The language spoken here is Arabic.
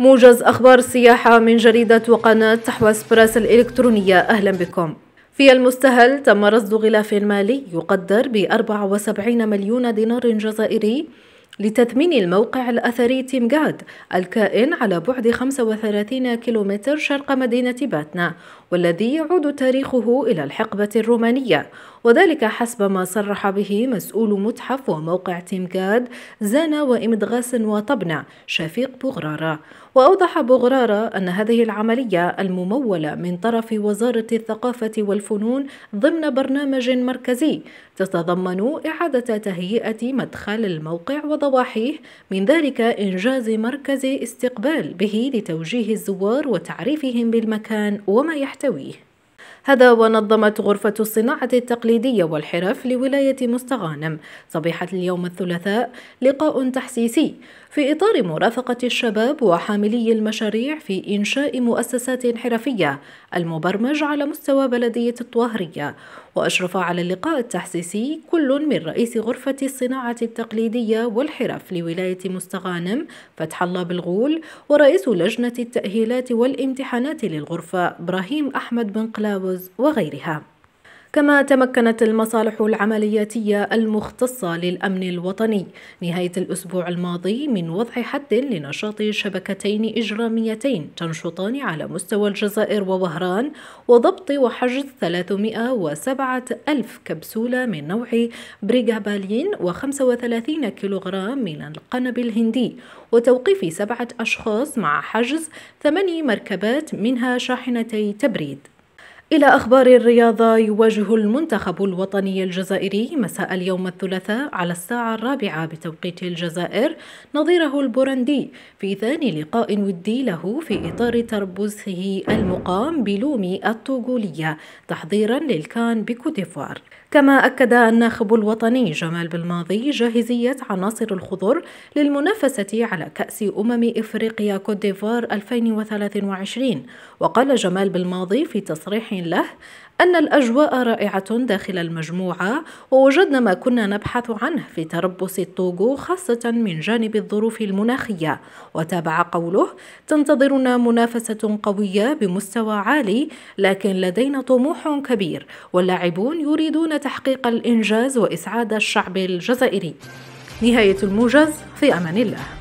موجز أخبار السياحة من جريدة وقناة تحواس براس الإلكترونية أهلا بكم في المستهل تم رصد غلاف مالي يقدر ب 74 مليون دينار جزائري لتثمين الموقع الأثري تيمغاد الكائن على بعد 35 كيلومتر شرق مدينة باتنا والذي يعود تاريخه إلى الحقبة الرومانية وذلك حسب ما صرح به مسؤول متحف وموقع تيمغاد زانا وإمدغاس وطبنا شفيق بغرارة وأوضح بغرارة أن هذه العملية الممولة من طرف وزارة الثقافة والفنون ضمن برنامج مركزي تتضمن إعادة تهيئة مدخل الموقع وضوء الصباحيح من ذلك إنجاز مركز استقبال به لتوجيه الزوار وتعريفهم بالمكان وما يحتويه هذا ونظمت غرفة الصناعة التقليدية والحرف لولاية مستغانم صبيحة اليوم الثلاثاء لقاء تحسيسي في إطار مرافقة الشباب وحاملي المشاريع في إنشاء مؤسسات حرفية المبرمج على مستوى بلدية الطوهرية وأشرف على اللقاء التحسيسي كل من رئيس غرفة الصناعة التقليدية والحرف لولاية مستغانم فتح الله بالغول ورئيس لجنة التأهيلات والامتحانات للغرفة إبراهيم أحمد بن قلاوي التجاوز وغيرها كما تمكنت المصالح العملياتية المختصة للأمن الوطني نهاية الأسبوع الماضي من وضع حد لنشاط شبكتين إجراميتين تنشطان على مستوى الجزائر ووهران وضبط وحجز 307 ألف كبسولة من نوع بريغابالين و35 كيلوغرام من القنب الهندي وتوقيف سبعة أشخاص مع حجز ثماني مركبات منها شاحنتي تبريد إلى أخبار الرياضة يواجه المنتخب الوطني الجزائري مساء اليوم الثلاثاء على الساعة الرابعة بتوقيت الجزائر نظيره البورندي في ثاني لقاء ودي له في إطار تربصه المقام بلومي الطوغولية تحضيرا للكان بكوتيفوار كما أكد الناخب الوطني جمال بالماضي جاهزية عناصر الخضر للمنافسة على كأس أمم إفريقيا كوتيفوار 2023 وقال جمال بالماضي في تصريح له أن الأجواء رائعة داخل المجموعة ووجدنا ما كنا نبحث عنه في تربص الطوغو خاصة من جانب الظروف المناخية وتابع قوله تنتظرنا منافسة قوية بمستوى عالي لكن لدينا طموح كبير واللاعبون يريدون تحقيق الإنجاز وإسعاد الشعب الجزائري نهاية الموجز في أمان الله